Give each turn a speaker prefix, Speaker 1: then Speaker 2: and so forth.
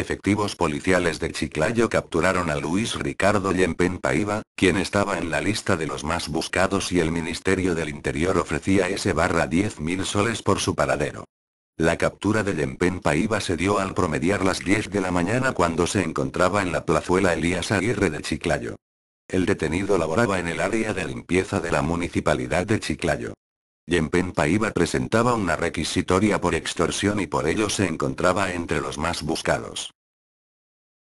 Speaker 1: Efectivos policiales de Chiclayo capturaron a Luis Ricardo Yempen Paiva, quien estaba en la lista de los más buscados y el Ministerio del Interior ofrecía ese barra 10.000 soles por su paradero. La captura de Yempen Paiva se dio al promediar las 10 de la mañana cuando se encontraba en la plazuela Elías Aguirre de Chiclayo. El detenido laboraba en el área de limpieza de la municipalidad de Chiclayo. Yenpen Paiva presentaba una requisitoria por extorsión y por ello se encontraba entre los más buscados.